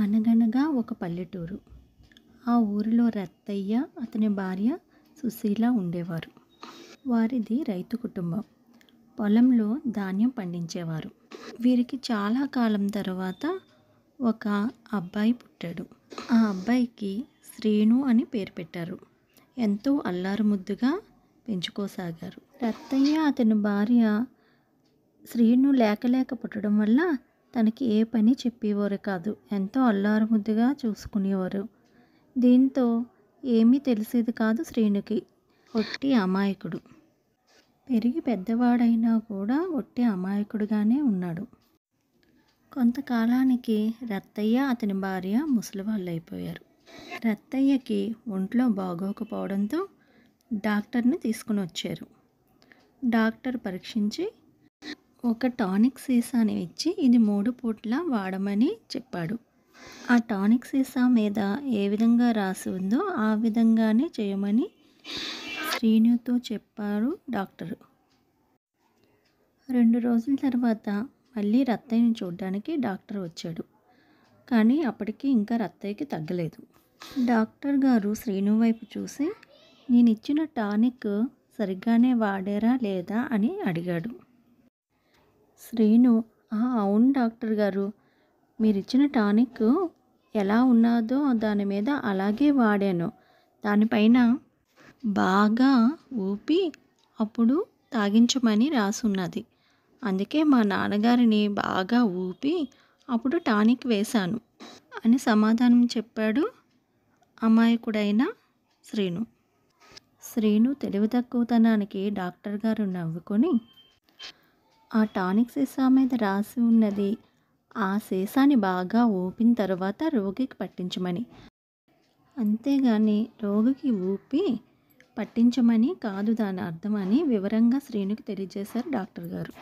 అనగనగా ఒక పల్లెటూరు ఆ ఊరిలో రత్తయ్య అతని భార్య సుశీల ఉండేవారు వారిది రైతు కుటుంబం పొలంలో ధాన్యం పండించేవారు వీరికి చాలా కాలం తర్వాత ఒక అబ్బాయి పుట్టాడు ఆ అబ్బాయికి శ్రీను అని పేరు పెట్టారు ఎంతో అల్లారు ముద్దుగా పెంచుకోసాగారు రత్తయ్య అతని భార్య శ్రీను లేక లేక పుట్టడం వల్ల తనకి ఏ పని చెప్పేవారు కాదు ఎంతో ముద్దుగా చూసుకునేవారు దీంతో ఏమీ తెలిసేది కాదు శ్రీనుకి ఒట్టి అమాయకుడు పెరిగి పెద్దవాడైనా కూడా ఒట్టి అమాయకుడుగానే ఉన్నాడు కొంతకాలానికి రత్తయ్య అతని భార్య ముసలివాళ్ళు అయిపోయారు రత్తయ్యకి ఒంట్లో బాగోకపోవడంతో డాక్టర్ని తీసుకుని వచ్చారు డాక్టర్ పరీక్షించి ఒక టానిక్ సీసాని ఇచ్చి ఇది మూడు పూట్ల వాడమని చెప్పాడు ఆ టానిక్ సీసా మీద ఏ విధంగా రాసి ఉందో ఆ విధంగానే చేయమని శ్రీనుతో చెప్పారు డాక్టరు రెండు రోజుల తర్వాత మళ్ళీ రత్తయ్యని చూడడానికి డాక్టర్ వచ్చాడు కానీ అప్పటికి ఇంకా రత్తయ్యకి తగ్గలేదు డాక్టర్ గారు శ్రీను వైపు చూసి నేను ఇచ్చిన టానిక్ సరిగ్గానే వాడారా లేదా అని అడిగాడు శ్రీను అవును డాక్టర్ గారు మీరిచ్చిన టానిక్ ఎలా ఉన్నదో దాని మీద అలాగే వాడాను దానిపైన బాగా ఊపి అప్పుడు తాగించమని రాసున్నది అందుకే మా నాన్నగారిని బాగా ఊపి అప్పుడు టానిక్ వేశాను అని సమాధానం చెప్పాడు అమాయకుడైన శ్రీను శ్రీను తెలివి తక్కువతనానికి డాక్టర్ గారు నవ్వుకొని ఆ టానిక్ సీసా మీద రాసి ఉన్నది ఆ సీసాని బాగా ఊపిన తర్వాత రోగికి పట్టించమని అంతేగాని రోగికి ఊపి పట్టించమని కాదు దాని అర్థమని వివరంగా శ్రీనుకి తెలియజేశారు డాక్టర్ గారు